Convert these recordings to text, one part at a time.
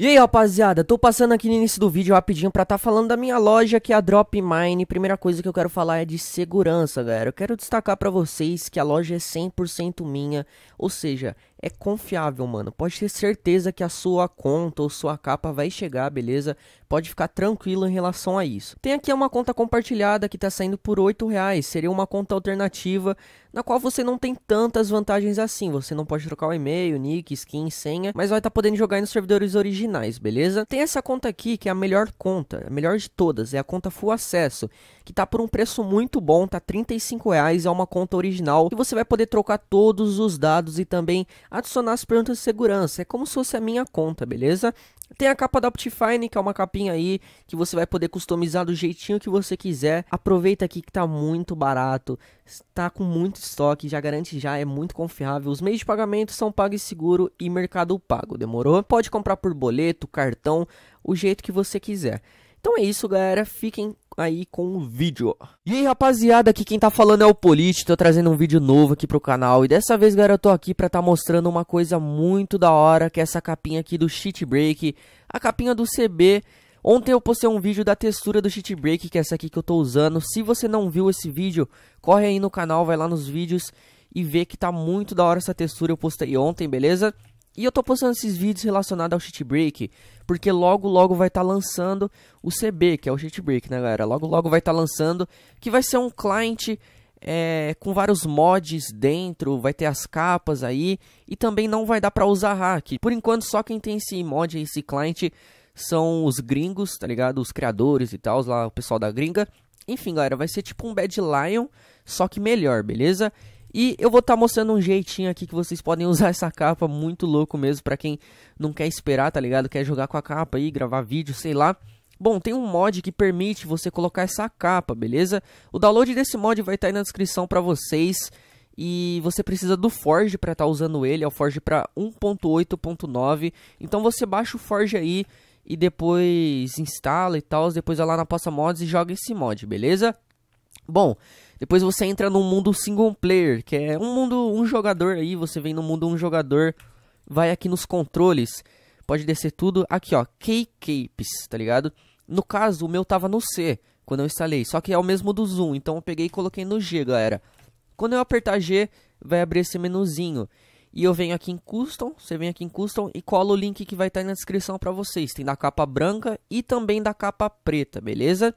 E aí rapaziada, tô passando aqui no início do vídeo rapidinho pra tá falando da minha loja que é a Drop Mine. Primeira coisa que eu quero falar é de segurança, galera. Eu quero destacar pra vocês que a loja é 100% minha, ou seja, é confiável, mano. Pode ter certeza que a sua conta ou sua capa vai chegar, beleza? Pode ficar tranquilo em relação a isso. Tem aqui uma conta compartilhada que está saindo por R$8,00. reais. Seria uma conta alternativa na qual você não tem tantas vantagens assim. Você não pode trocar o e-mail, nick, skin, senha, mas vai estar tá podendo jogar aí nos servidores originais, beleza? Tem essa conta aqui que é a melhor conta, a melhor de todas, é a conta Full Acesso, que tá por um preço muito bom, tá R$35,00. reais, é uma conta original e você vai poder trocar todos os dados e também adicionar as perguntas de segurança. É como se fosse a minha conta, beleza? Tem a capa da Optifine, que é uma capinha aí que você vai poder customizar do jeitinho que você quiser. Aproveita aqui que tá muito barato, tá com muito estoque, já garante já, é muito confiável. Os meios de pagamento são PagSeguro e Mercado Pago, demorou? Pode comprar por boleto, cartão, o jeito que você quiser. Então é isso, galera. Fiquem aí com o vídeo. E aí rapaziada, aqui quem tá falando é o Polite, tô trazendo um vídeo novo aqui pro canal e dessa vez galera eu tô aqui pra tá mostrando uma coisa muito da hora que é essa capinha aqui do Cheat Break, a capinha do CB... Ontem eu postei um vídeo da textura do Cheat Break, que é essa aqui que eu tô usando. Se você não viu esse vídeo, corre aí no canal, vai lá nos vídeos e vê que tá muito da hora essa textura. Eu postei ontem, beleza? E eu tô postando esses vídeos relacionados ao shitbreak, porque logo logo vai estar tá lançando o CB, que é o shitbreak, né, galera? Logo logo vai estar tá lançando, que vai ser um client é, com vários mods dentro, vai ter as capas aí, e também não vai dar pra usar hack. Por enquanto, só quem tem esse mod, esse client, são os gringos, tá ligado? Os criadores e tal, lá o pessoal da gringa. Enfim, galera, vai ser tipo um Bad Lion, só que melhor, beleza? E eu vou estar tá mostrando um jeitinho aqui que vocês podem usar essa capa, muito louco mesmo, para quem não quer esperar, tá ligado? Quer jogar com a capa aí, gravar vídeo, sei lá. Bom, tem um mod que permite você colocar essa capa, beleza? O download desse mod vai estar tá aí na descrição para vocês. E você precisa do Forge para estar tá usando ele, é o Forge para 1.8.9. Então você baixa o Forge aí e depois instala e tal, depois vai lá na pasta mods e joga esse mod, beleza? Bom, depois você entra no mundo single player, que é um mundo um jogador aí, você vem no mundo um jogador, vai aqui nos controles, pode descer tudo, aqui ó, K-Capes, tá ligado? No caso, o meu tava no C, quando eu instalei, só que é o mesmo do Zoom, então eu peguei e coloquei no G, galera. Quando eu apertar G, vai abrir esse menuzinho. E eu venho aqui em Custom, você vem aqui em Custom e cola o link que vai estar tá na descrição para vocês. Tem da capa branca e também da capa preta, beleza?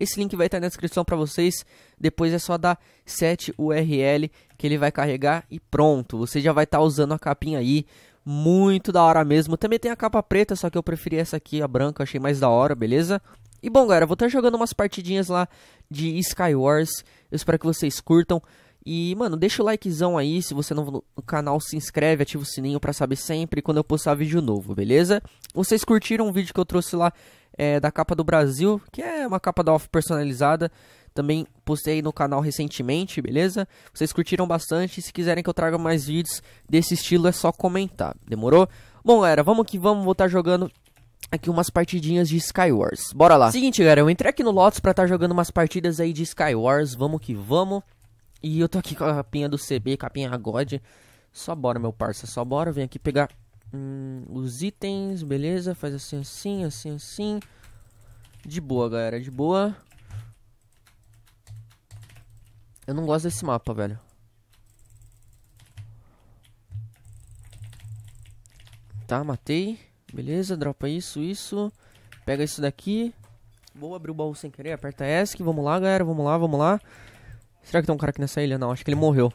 Esse link vai estar na descrição para vocês. Depois é só dar set URL que ele vai carregar e pronto. Você já vai estar tá usando a capinha aí. Muito da hora mesmo. Também tem a capa preta, só que eu preferi essa aqui, a branca, achei mais da hora, beleza? E bom, galera, vou estar tá jogando umas partidinhas lá de Skywars. Eu espero que vocês curtam. E, mano, deixa o likezão aí, se você é não no canal, se inscreve, ativa o sininho pra saber sempre quando eu postar vídeo novo, beleza? Vocês curtiram o vídeo que eu trouxe lá é, da capa do Brasil, que é uma capa da off personalizada. Também postei no canal recentemente, beleza? Vocês curtiram bastante. Se quiserem que eu traga mais vídeos desse estilo, é só comentar. Demorou? Bom, galera, vamos que vamos. Vou estar tá jogando aqui umas partidinhas de Skywars. Bora lá. Seguinte, galera, eu entrei aqui no Lotus pra estar tá jogando umas partidas aí de Skywars. Vamos que vamos. E eu tô aqui com a capinha do CB, capinha God. Só bora, meu parça, só bora. Vem aqui pegar hum, os itens, beleza? Faz assim, assim, assim, assim. De boa, galera, de boa. Eu não gosto desse mapa, velho. Tá, matei. Beleza, dropa isso, isso. Pega isso daqui. Vou abrir o baú sem querer, aperta ESC. Vamos lá, galera, vamos lá, vamos lá. Será que tem um cara aqui nessa ilha? Não, acho que ele morreu.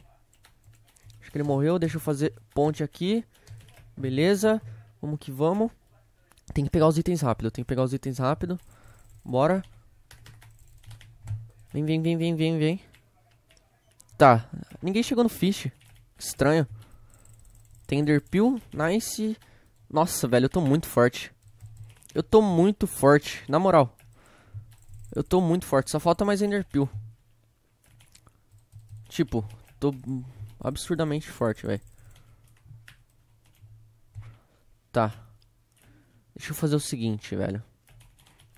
Acho que ele morreu, deixa eu fazer ponte aqui. Beleza? Vamos que vamos. Tem que pegar os itens rápido, tem que pegar os itens rápido. Bora. Vem, vem, vem, vem, vem, vem. Tá, ninguém chegou no fish. Estranho. Tender Pill, nice. Nossa, velho, eu tô muito forte. Eu tô muito forte, na moral. Eu tô muito forte, só falta mais Ender Pill. Tipo, tô absurdamente forte, velho. Tá. Deixa eu fazer o seguinte, velho.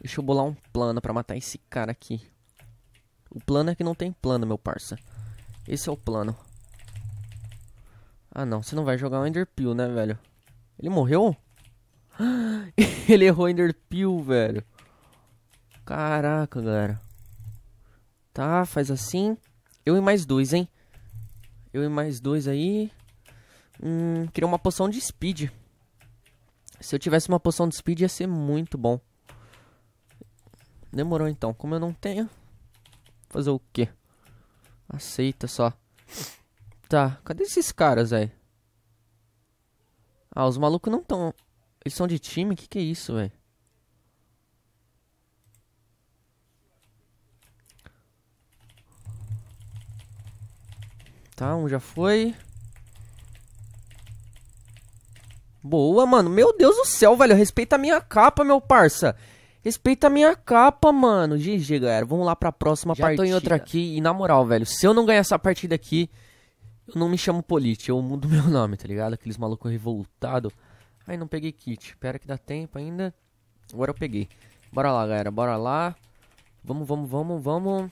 Deixa eu bolar um plano pra matar esse cara aqui. O plano é que não tem plano, meu parça. Esse é o plano. Ah, não. Você não vai jogar o Enderpeel, né, velho? Ele morreu? Ele errou Enderpeel, velho. Caraca, galera. Tá, faz assim. Eu e mais dois, hein? Eu e mais dois aí. Hum, queria uma poção de speed. Se eu tivesse uma poção de speed ia ser muito bom. Demorou então. Como eu não tenho, fazer o quê? Aceita só. Tá, cadê esses caras, velho? Ah, os malucos não tão... Eles são de time? Que que é isso, velho? Tá, um já foi. Boa, mano. Meu Deus do céu, velho. Respeita a minha capa, meu parça. Respeita a minha capa, mano. GG, galera. Vamos lá pra próxima Já partida. Já tô em outra aqui. E na moral, velho, se eu não ganhar essa partida aqui, eu não me chamo Polite. Eu mudo meu nome, tá ligado? Aqueles malucos revoltados. Ai, não peguei kit. Pera que dá tempo ainda. Agora eu peguei. Bora lá, galera. Bora lá. Vamos, vamos, vamos, vamos.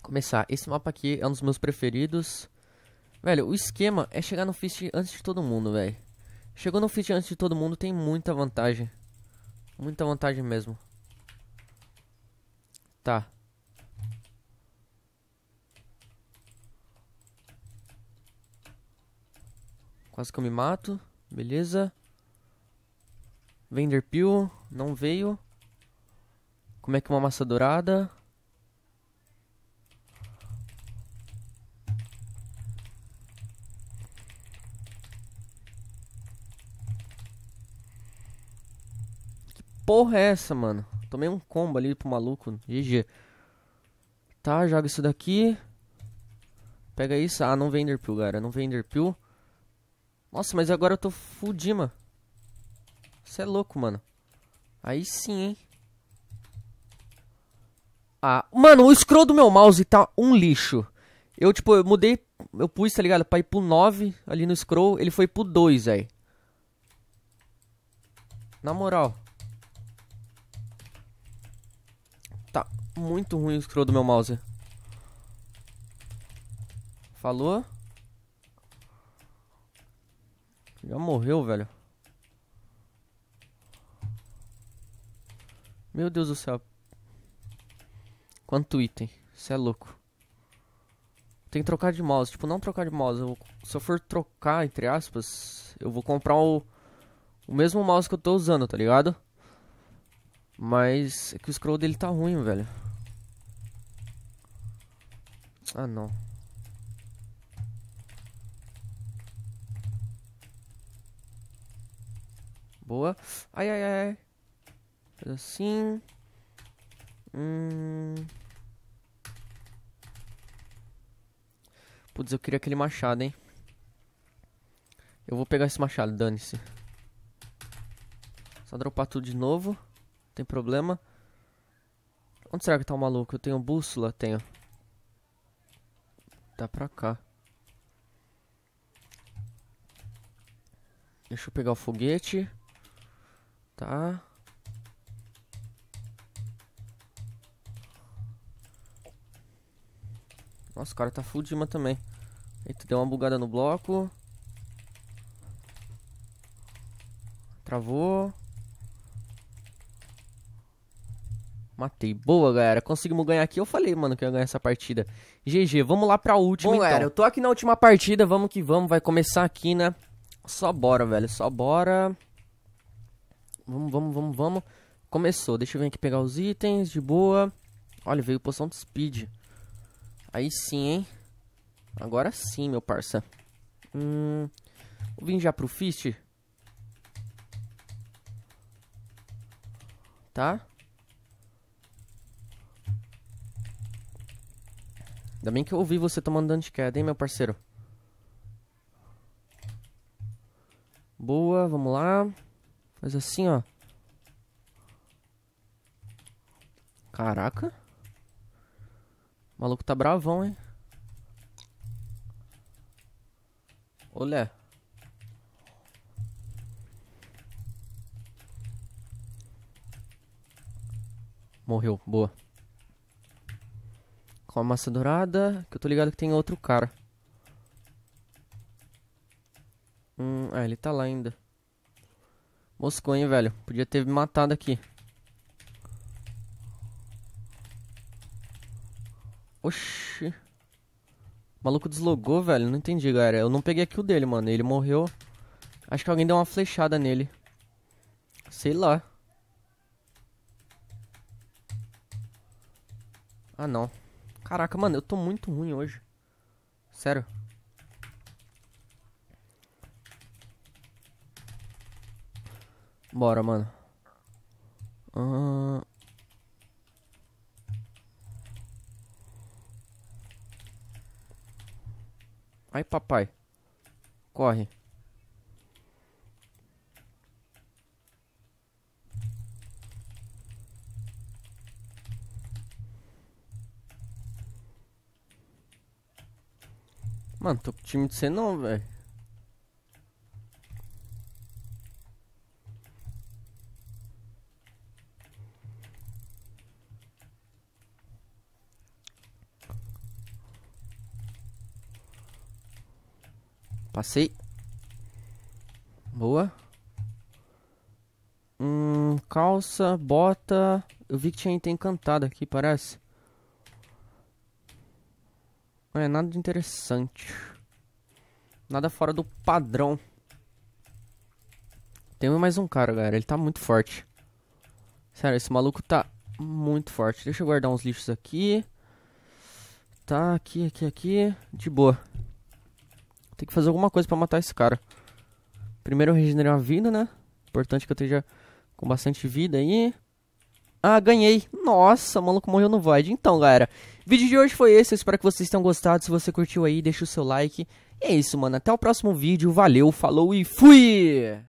Começar. Esse mapa aqui é um dos meus preferidos. Velho, o esquema é chegar no Fist antes de todo mundo, velho. Chegou no fit antes de todo mundo tem muita vantagem. Muita vantagem mesmo. Tá. Quase que eu me mato. Beleza. Venderpill não veio. Como é que uma massa dourada? porra é essa, mano? Tomei um combo ali pro maluco. GG. Tá, joga isso daqui. Pega isso. Ah, não vem Enderpeel, galera. Não vem Enderpeel. Nossa, mas agora eu tô fudima. Você é louco, mano. Aí sim, hein. Ah, mano, o scroll do meu mouse tá um lixo. Eu, tipo, eu mudei... Eu pus, tá ligado? Pra ir pro 9 ali no scroll. Ele foi pro 2, aí. Na moral. muito ruim o scroll do meu mouse. Falou? Já morreu, velho. Meu Deus do céu. Quanto item. Você é louco. Tem que trocar de mouse. Tipo, não trocar de mouse. Eu vou, se eu for trocar, entre aspas, eu vou comprar o, o mesmo mouse que eu tô usando, tá ligado? Mas é que o scroll dele tá ruim, velho. Ah, não. Boa. Ai, ai, ai. Faz assim. Hum... Putz, eu queria aquele machado, hein. Eu vou pegar esse machado, dane-se. Só dropar tudo de novo. Não tem problema. Onde será que tá o maluco? Eu tenho bússola? Tenho. Tá pra cá. Deixa eu pegar o foguete. Tá. Nossa, o cara tá fudima também imã também. Eita, deu uma bugada no bloco. Travou. Matei. Boa, galera. Conseguimos ganhar aqui. Eu falei, mano, que ia ganhar essa partida. GG, vamos lá pra última, Bom, então. galera, eu tô aqui na última partida. Vamos que vamos. Vai começar aqui, né? Só bora, velho. Só bora. Vamos, vamos, vamos, vamos. Começou. Deixa eu vir aqui pegar os itens. De boa. Olha, veio poção de speed. Aí sim, hein? Agora sim, meu parça. Hum... Vou vir já pro Fist. Tá? Ainda bem que eu ouvi você tomando dano de queda, hein, meu parceiro. Boa, vamos lá. Faz assim, ó. Caraca. O maluco tá bravão, hein. Olé. Morreu, boa com a massa dourada, que eu tô ligado que tem outro cara. Hum, ah, ele tá lá ainda. Moscou, hein, velho. Podia ter me matado aqui. Oxi. O maluco deslogou, velho. Não entendi, galera. Eu não peguei aqui o dele, mano. Ele morreu. Acho que alguém deu uma flechada nele. Sei lá. Ah, não. Caraca, mano, eu tô muito ruim hoje. Sério. Bora, mano. Ai, papai. Corre. Mano, tô com time de ser não, velho. Passei. Boa. Hum, calça, bota. Eu vi que tinha item encantado aqui, parece. Não é nada interessante. Nada fora do padrão. Tem mais um cara, galera. Ele tá muito forte. Sério, esse maluco tá muito forte. Deixa eu guardar uns lixos aqui. Tá, aqui, aqui, aqui. De boa. Tem que fazer alguma coisa pra matar esse cara. Primeiro eu regenerei uma vida, né? Importante que eu esteja com bastante vida aí. Ah, ganhei. Nossa, o maluco morreu no Void. Então, galera, vídeo de hoje foi esse. Eu espero que vocês tenham gostado. Se você curtiu aí, deixa o seu like. E é isso, mano. Até o próximo vídeo. Valeu, falou e fui!